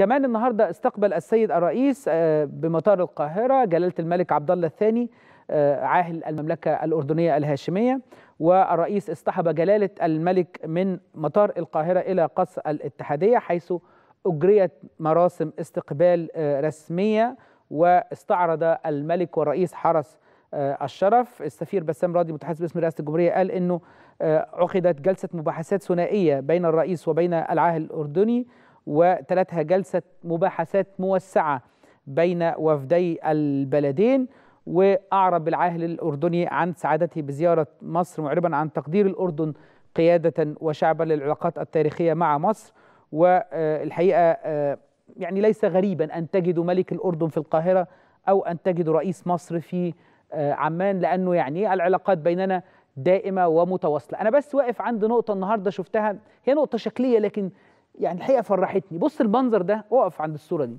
كمان النهارده استقبل السيد الرئيس آه، بمطار القاهره جلاله الملك عبد الله الثاني آه، عاهل المملكه الاردنيه الهاشميه والرئيس اصطحب جلاله الملك من مطار القاهره الى قصر الاتحاديه حيث اجريت مراسم استقبال آه، رسميه واستعرض الملك والرئيس حرس الشرف السفير بسام راضي متحدث باسم رئاسه الجمهوريه قال انه عقدت جلسه مباحثات ثنائيه بين الرئيس وبين العاهل الاردني وتلتها جلسة مباحثات موسعة بين وفدي البلدين وأعرب العاهل الأردني عن سعادته بزيارة مصر معربا عن تقدير الأردن قيادة وشعبا للعلاقات التاريخية مع مصر والحقيقة آه، يعني ليس غريبا أن تجد ملك الأردن في القاهرة أو أن تجد رئيس مصر في آه، عمان لأنه يعني العلاقات بيننا دائمة ومتواصلة أنا بس واقف عند نقطة النهاردة شفتها هي نقطة شكلية لكن يعني الحقيقه فرحتني بص المنظر ده اقف عند الصوره دي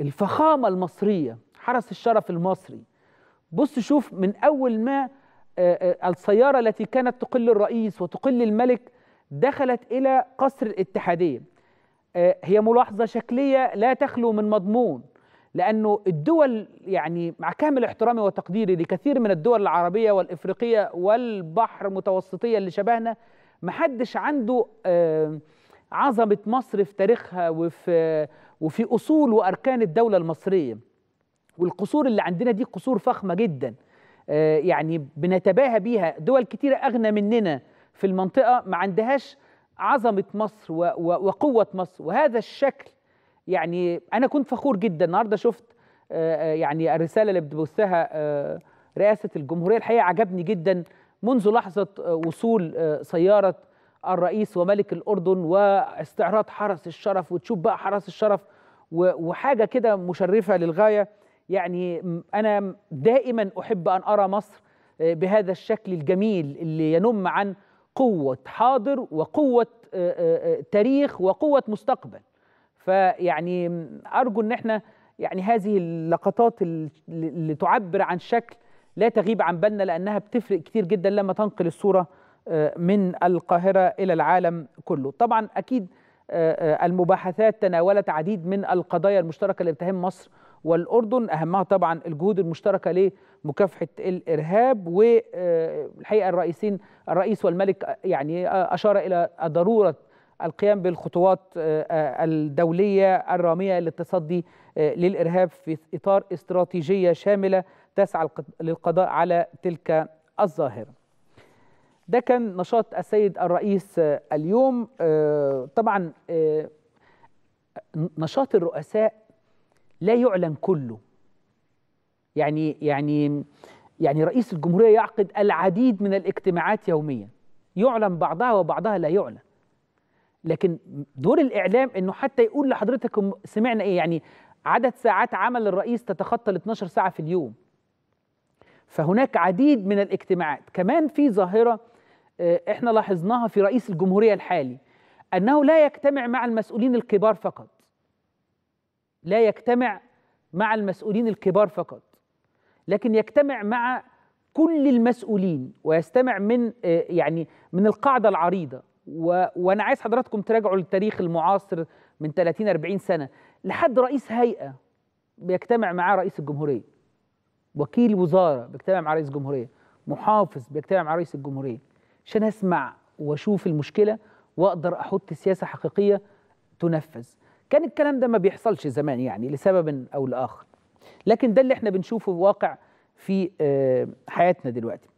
الفخامه المصريه حرس الشرف المصري بص شوف من اول ما آه، آه، السياره التي كانت تقل الرئيس وتقل الملك دخلت الى قصر الاتحاديه آه، هي ملاحظه شكليه لا تخلو من مضمون لانه الدول يعني مع كامل احترامي وتقديري لكثير من الدول العربيه والافريقيه والبحر المتوسطيه اللي شبهنا محدش عنده آه، عظمه مصر في تاريخها وفي وفي اصول واركان الدوله المصريه والقصور اللي عندنا دي قصور فخمه جدا آه، يعني بنتباهى بيها دول كتيره اغنى مننا في المنطقه ما عندهاش عظمه مصر وقوه مصر وهذا الشكل يعني انا كنت فخور جدا النهارده شفت آه، يعني الرساله اللي بتبثها رئاسه الجمهوريه الحقيقه عجبني جدا منذ لحظة آه، وصول آه، سيارة الرئيس وملك الأردن واستعراض حرس الشرف وتشوف بقى حرس الشرف وحاجة كده مشرفة للغاية يعني أنا دائما أحب أن أرى مصر آه، بهذا الشكل الجميل اللي ينم عن قوة حاضر وقوة تاريخ وقوة مستقبل فيعني أرجو أن احنا يعني هذه اللقطات اللي تعبر عن شكل لا تغيب عن بالنا لأنها بتفرق كتير جدا لما تنقل الصورة آه، من القاهرة إلى العالم كله طبعا أكيد آه، آه، المباحثات تناولت عديد من القضايا المشتركة اللي بتهم مصر والأردن أهمها طبعا الجهود المشتركة لمكافحة الإرهاب والحقيقة الرئيسين الرئيس والملك يعني أشار إلى ضرورة القيام بالخطوات الدولية الرامية للتصدي للإرهاب في إطار استراتيجية شاملة تسعى للقضاء على تلك الظاهرة ده كان نشاط السيد الرئيس اليوم آه، طبعا آه، نشاط الرؤساء لا يعلن كله يعني يعني يعني رئيس الجمهورية يعقد العديد من الاجتماعات يوميا يعلن بعضها وبعضها لا يعلن لكن دور الإعلام أنه حتى يقول لحضرتك سمعنا إيه يعني عدد ساعات عمل الرئيس تتخطى ال 12 ساعة في اليوم فهناك عديد من الاجتماعات كمان في ظاهرة آه، احنا لاحظناها في رئيس الجمهورية الحالي أنه لا يجتمع مع المسؤولين الكبار فقط لا يجتمع مع المسؤولين الكبار فقط لكن يجتمع مع كل المسؤولين ويستمع من آه، يعني من القاعدة العريضة و... وانا عايز حضراتكم تراجعوا للتاريخ المعاصر من 30 40 سنه لحد رئيس هيئه بيجتمع معاه رئيس الجمهوريه وكيل وزاره بيجتمع مع رئيس الجمهوريه محافظ بيجتمع مع رئيس الجمهوريه عشان اسمع واشوف المشكله واقدر احط سياسه حقيقيه تنفذ كان الكلام ده ما بيحصلش زمان يعني لسبب او لاخر لكن ده اللي احنا بنشوفه واقع في آه، حياتنا دلوقتي